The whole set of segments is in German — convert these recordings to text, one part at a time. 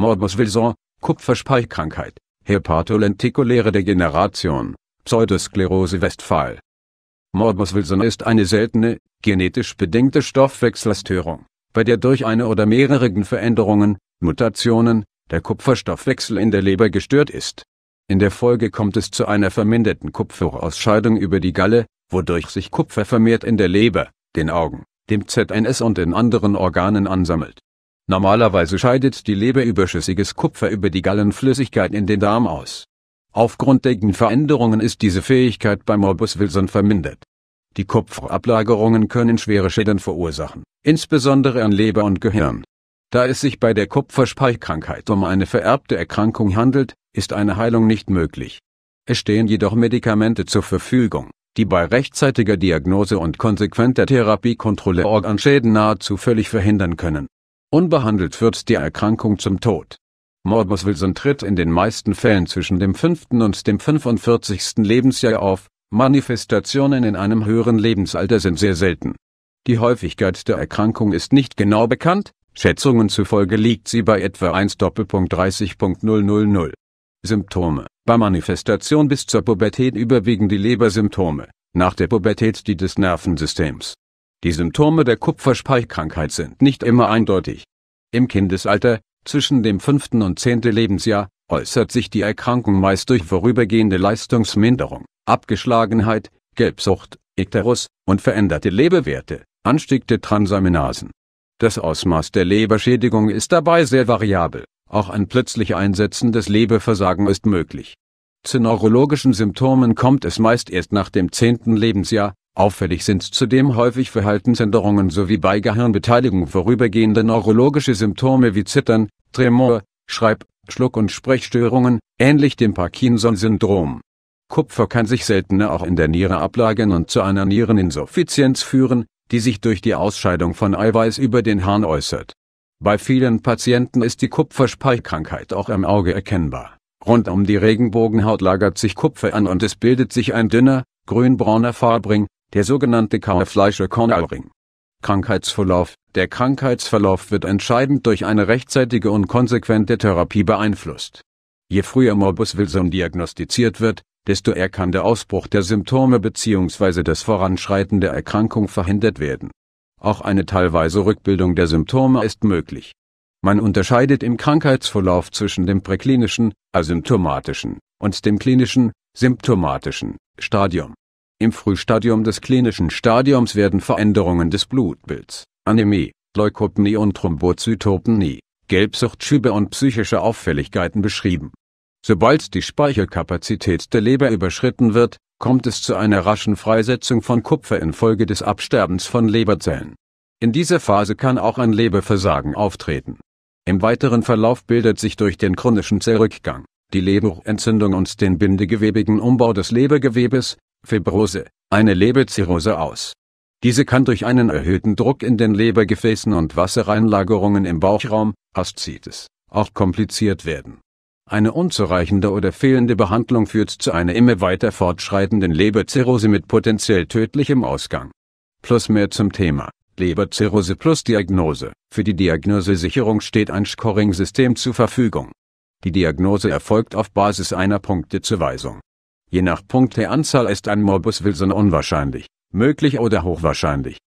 Morbus Wilson, Kupferspeichkrankheit, hepatolentikuläre Degeneration, Pseudosklerose Westphal. Morbus Wilson ist eine seltene, genetisch bedingte Stoffwechselstörung, bei der durch eine oder mehrere Veränderungen, Mutationen, der Kupferstoffwechsel in der Leber gestört ist. In der Folge kommt es zu einer verminderten Kupferausscheidung über die Galle, wodurch sich Kupfer vermehrt in der Leber, den Augen, dem ZNS und in anderen Organen ansammelt. Normalerweise scheidet die Leber überschüssiges Kupfer über die Gallenflüssigkeit in den Darm aus. Aufgrund der Veränderungen ist diese Fähigkeit beim Morbus Wilson vermindert. Die Kupferablagerungen können schwere Schäden verursachen, insbesondere an Leber und Gehirn. Da es sich bei der Kupferspeichkrankheit um eine vererbte Erkrankung handelt, ist eine Heilung nicht möglich. Es stehen jedoch Medikamente zur Verfügung, die bei rechtzeitiger Diagnose und konsequenter Therapiekontrolle Organschäden nahezu völlig verhindern können Unbehandelt führt die Erkrankung zum Tod. Morbus Wilson tritt in den meisten Fällen zwischen dem 5. und dem 45. Lebensjahr auf, Manifestationen in einem höheren Lebensalter sind sehr selten. Die Häufigkeit der Erkrankung ist nicht genau bekannt, Schätzungen zufolge liegt sie bei etwa 1 30.000. Symptome Bei Manifestation bis zur Pubertät überwiegen die Lebersymptome, nach der Pubertät die des Nervensystems. Die Symptome der Kupferspeichkrankheit sind nicht immer eindeutig. Im Kindesalter, zwischen dem fünften und zehnten Lebensjahr, äußert sich die Erkrankung meist durch vorübergehende Leistungsminderung, Abgeschlagenheit, Gelbsucht, Ikterus und veränderte Lebewerte, Anstieg der Transaminasen. Das Ausmaß der Leberschädigung ist dabei sehr variabel, auch ein plötzlich einsetzendes Leberversagen ist möglich. Zu neurologischen Symptomen kommt es meist erst nach dem zehnten Lebensjahr, Auffällig sind zudem häufig Verhaltensänderungen sowie bei Gehirnbeteiligung vorübergehende neurologische Symptome wie Zittern, Tremor, Schreib-, Schluck- und Sprechstörungen, ähnlich dem Parkinson-Syndrom. Kupfer kann sich seltener auch in der Niere ablagern und zu einer Niereninsuffizienz führen, die sich durch die Ausscheidung von Eiweiß über den Harn äußert. Bei vielen Patienten ist die Kupferspeichkrankheit auch im Auge erkennbar. Rund um die Regenbogenhaut lagert sich Kupfer an und es bildet sich ein dünner, grünbrauner Farbring, der sogenannte Kauer-Fleischer-Kornauring. Krankheitsverlauf Der Krankheitsverlauf wird entscheidend durch eine rechtzeitige und konsequente Therapie beeinflusst. Je früher Morbus Wilson diagnostiziert wird, desto eher kann der Ausbruch der Symptome bzw. das Voranschreiten der Erkrankung verhindert werden. Auch eine teilweise Rückbildung der Symptome ist möglich. Man unterscheidet im Krankheitsverlauf zwischen dem präklinischen, asymptomatischen, und dem klinischen, symptomatischen Stadium. Im Frühstadium des klinischen Stadiums werden Veränderungen des Blutbilds, Anämie, Leukopenie und Thrombozytopenie, Gelbsuchtschübe und psychische Auffälligkeiten beschrieben. Sobald die Speicherkapazität der Leber überschritten wird, kommt es zu einer raschen Freisetzung von Kupfer infolge des Absterbens von Leberzellen. In dieser Phase kann auch ein Leberversagen auftreten. Im weiteren Verlauf bildet sich durch den chronischen Zellrückgang, die Leberentzündung und den bindegewebigen Umbau des Lebergewebes, Fibrose, eine Leberzirrhose aus. Diese kann durch einen erhöhten Druck in den Lebergefäßen und Wassereinlagerungen im Bauchraum, Aszites, auch kompliziert werden. Eine unzureichende oder fehlende Behandlung führt zu einer immer weiter fortschreitenden Leberzirrhose mit potenziell tödlichem Ausgang. Plus mehr zum Thema Leberzirrhose plus Diagnose. Für die Diagnosesicherung steht ein Scoring-System zur Verfügung. Die Diagnose erfolgt auf Basis einer Punktezuweisung. Je nach Punkteanzahl ist ein Morbus Wilson unwahrscheinlich, möglich oder hochwahrscheinlich.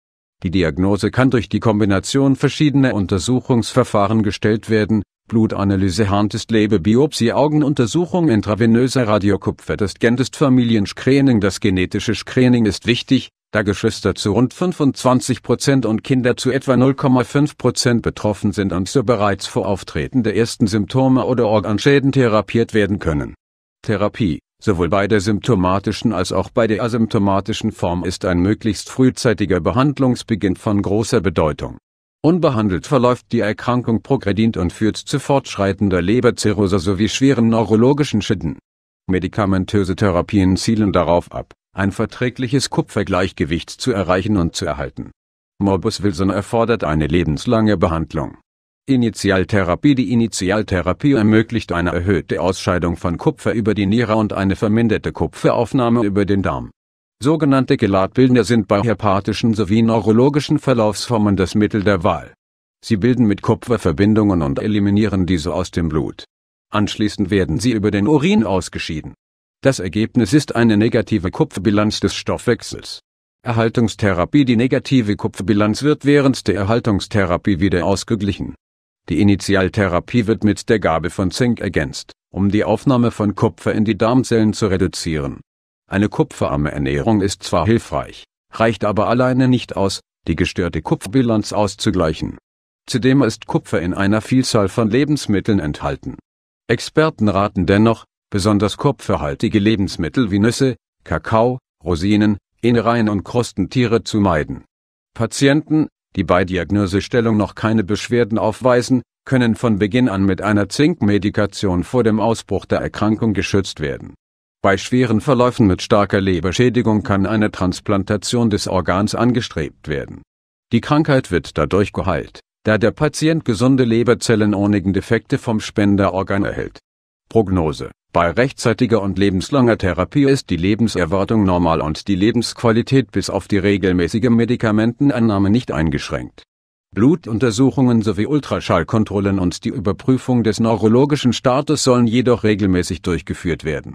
Die Diagnose kann durch die Kombination verschiedener Untersuchungsverfahren gestellt werden, Blutanalyse Harntest Biopsie, Augenuntersuchung intravenöser Radiokupfertest Gentest Familienscreening Das genetische Screening ist wichtig, da Geschwister zu rund 25% und Kinder zu etwa 0,5% betroffen sind und so bereits vor Auftreten der ersten Symptome oder Organschäden therapiert werden können. Therapie Sowohl bei der symptomatischen als auch bei der asymptomatischen Form ist ein möglichst frühzeitiger Behandlungsbeginn von großer Bedeutung. Unbehandelt verläuft die Erkrankung progredient und führt zu fortschreitender Leberzirrhose sowie schweren neurologischen Schäden. Medikamentöse Therapien zielen darauf ab, ein verträgliches Kupfergleichgewicht zu erreichen und zu erhalten. Morbus Wilson erfordert eine lebenslange Behandlung Initialtherapie Die Initialtherapie ermöglicht eine erhöhte Ausscheidung von Kupfer über die Niere und eine verminderte Kupferaufnahme über den Darm. Sogenannte Gelatbildner sind bei hepatischen sowie neurologischen Verlaufsformen das Mittel der Wahl. Sie bilden mit Kupfer Verbindungen und eliminieren diese aus dem Blut. Anschließend werden sie über den Urin ausgeschieden. Das Ergebnis ist eine negative Kupferbilanz des Stoffwechsels. Erhaltungstherapie Die negative Kupferbilanz wird während der Erhaltungstherapie wieder ausgeglichen die Initialtherapie wird mit der Gabe von Zink ergänzt, um die Aufnahme von Kupfer in die Darmzellen zu reduzieren. Eine kupferarme Ernährung ist zwar hilfreich, reicht aber alleine nicht aus, die gestörte Kupferbilanz auszugleichen. Zudem ist Kupfer in einer Vielzahl von Lebensmitteln enthalten. Experten raten dennoch, besonders kupferhaltige Lebensmittel wie Nüsse, Kakao, Rosinen, Innereien und Krustentiere zu meiden. Patienten, die bei Diagnosestellung noch keine Beschwerden aufweisen, können von Beginn an mit einer Zinkmedikation vor dem Ausbruch der Erkrankung geschützt werden. Bei schweren Verläufen mit starker Leberschädigung kann eine Transplantation des Organs angestrebt werden. Die Krankheit wird dadurch geheilt, da der Patient gesunde Leberzellen ohne Defekte vom Spenderorgan erhält. Prognose bei rechtzeitiger und lebenslanger Therapie ist die Lebenserwartung normal und die Lebensqualität bis auf die regelmäßige Medikamenteneinnahme nicht eingeschränkt. Blutuntersuchungen sowie Ultraschallkontrollen und die Überprüfung des neurologischen Status sollen jedoch regelmäßig durchgeführt werden